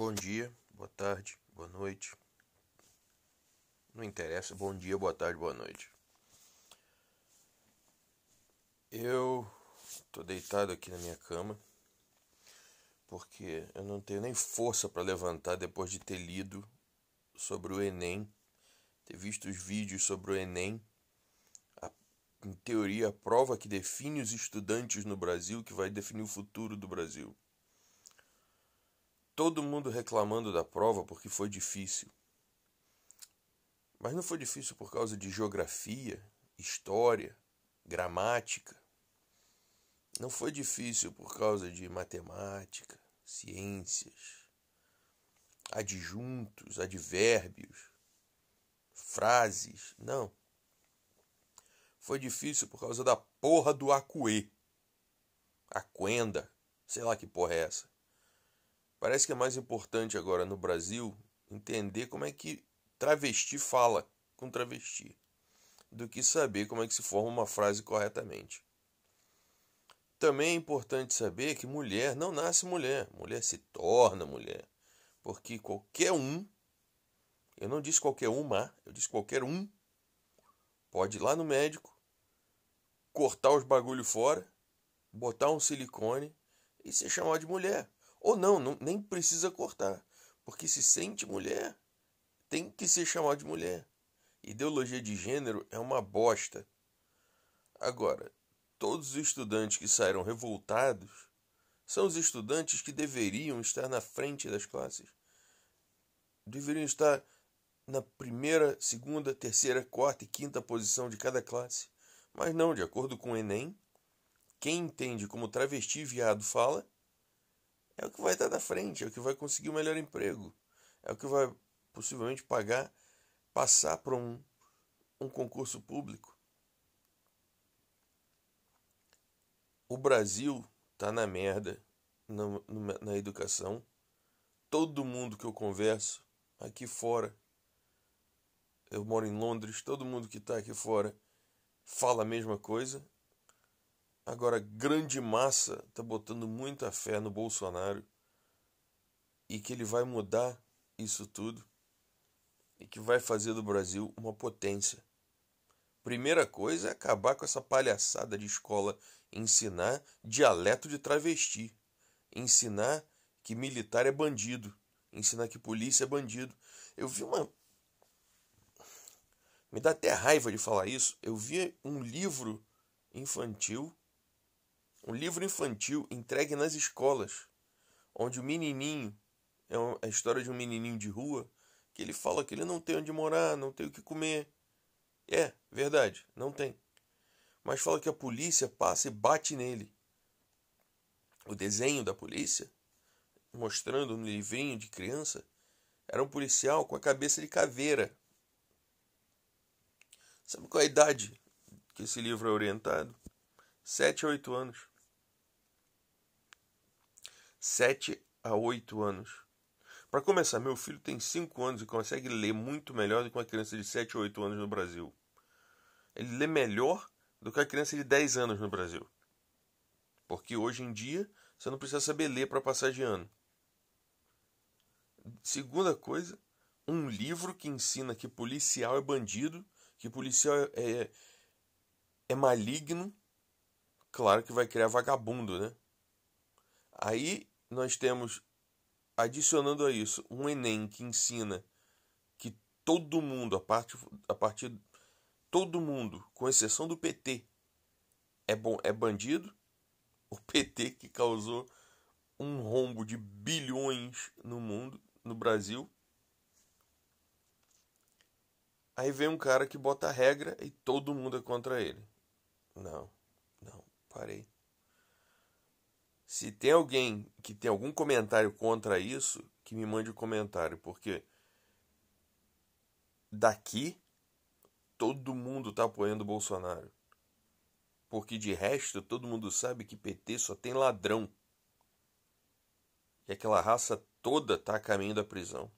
Bom dia, boa tarde, boa noite. Não interessa, bom dia, boa tarde, boa noite. Eu tô deitado aqui na minha cama porque eu não tenho nem força para levantar depois de ter lido sobre o Enem, ter visto os vídeos sobre o Enem, a, em teoria, a prova que define os estudantes no Brasil, que vai definir o futuro do Brasil. Todo mundo reclamando da prova porque foi difícil. Mas não foi difícil por causa de geografia, história, gramática. Não foi difícil por causa de matemática, ciências, adjuntos, advérbios, frases. Não. Foi difícil por causa da porra do acuê. Aquenda. Sei lá que porra é essa. Parece que é mais importante agora no Brasil entender como é que travesti fala com travesti do que saber como é que se forma uma frase corretamente. Também é importante saber que mulher não nasce mulher, mulher se torna mulher, porque qualquer um, eu não disse qualquer uma, eu disse qualquer um, pode ir lá no médico, cortar os bagulho fora, botar um silicone e se chamar de mulher. Ou não, não, nem precisa cortar. Porque se sente mulher, tem que ser chamado de mulher. Ideologia de gênero é uma bosta. Agora, todos os estudantes que saíram revoltados são os estudantes que deveriam estar na frente das classes. Deveriam estar na primeira, segunda, terceira, quarta e quinta posição de cada classe. Mas não, de acordo com o Enem, quem entende como travesti viado fala que vai estar na frente, é o que vai conseguir o melhor emprego, é o que vai possivelmente pagar, passar para um, um concurso público. O Brasil está na merda na, na educação. Todo mundo que eu converso aqui fora, eu moro em Londres, todo mundo que está aqui fora fala a mesma coisa. Agora, grande massa está botando muita fé no Bolsonaro e que ele vai mudar isso tudo e que vai fazer do Brasil uma potência. Primeira coisa é acabar com essa palhaçada de escola ensinar dialeto de travesti, ensinar que militar é bandido, ensinar que polícia é bandido. Eu vi uma me dá até raiva de falar isso. Eu vi um livro infantil, um livro infantil entregue nas escolas, onde o menininho é a história de um menininho de rua que ele fala que ele não tem onde morar, não tem o que comer. É, verdade, não tem. Mas fala que a polícia passa e bate nele. O desenho da polícia, mostrando no um livrinho de criança, era um policial com a cabeça de caveira. Sabe qual é a idade que esse livro é orientado? Sete a oito anos. Sete a oito anos. Para começar, meu filho tem 5 anos e consegue ler muito melhor do que uma criança de 7 ou 8 anos no Brasil. Ele lê melhor do que a criança de 10 anos no Brasil. Porque hoje em dia você não precisa saber ler para passar de ano. Segunda coisa, um livro que ensina que policial é bandido, que policial é, é, é maligno, claro que vai criar vagabundo, né? Aí nós temos Adicionando a isso, um Enem que ensina que todo mundo, a partir, a partir todo mundo, com exceção do PT, é bom, é bandido. O PT que causou um rombo de bilhões no mundo, no Brasil. Aí vem um cara que bota a regra e todo mundo é contra ele. Não, não, parei. Se tem alguém que tem algum comentário contra isso, que me mande o um comentário, porque daqui todo mundo está apoiando o Bolsonaro. Porque de resto todo mundo sabe que PT só tem ladrão. E aquela raça toda está a caminho da prisão.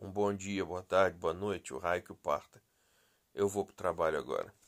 Um bom dia, boa tarde, boa noite, o raio que o parta. Eu vou para o trabalho agora.